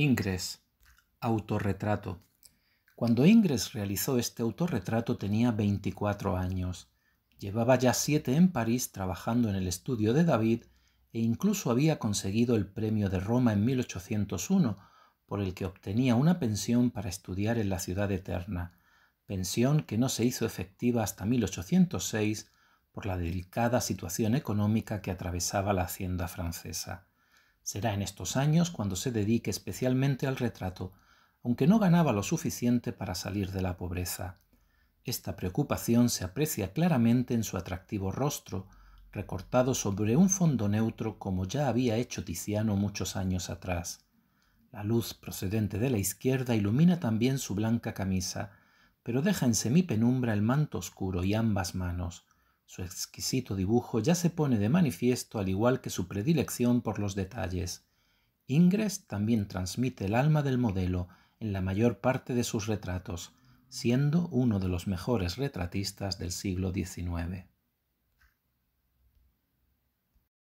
Ingres, autorretrato. Cuando Ingres realizó este autorretrato tenía 24 años. Llevaba ya siete en París trabajando en el estudio de David e incluso había conseguido el premio de Roma en 1801, por el que obtenía una pensión para estudiar en la ciudad eterna, pensión que no se hizo efectiva hasta 1806 por la delicada situación económica que atravesaba la hacienda francesa. Será en estos años cuando se dedique especialmente al retrato, aunque no ganaba lo suficiente para salir de la pobreza. Esta preocupación se aprecia claramente en su atractivo rostro, recortado sobre un fondo neutro como ya había hecho Tiziano muchos años atrás. La luz procedente de la izquierda ilumina también su blanca camisa, pero deja en semipenumbra el manto oscuro y ambas manos, su exquisito dibujo ya se pone de manifiesto al igual que su predilección por los detalles. Ingres también transmite el alma del modelo en la mayor parte de sus retratos, siendo uno de los mejores retratistas del siglo XIX.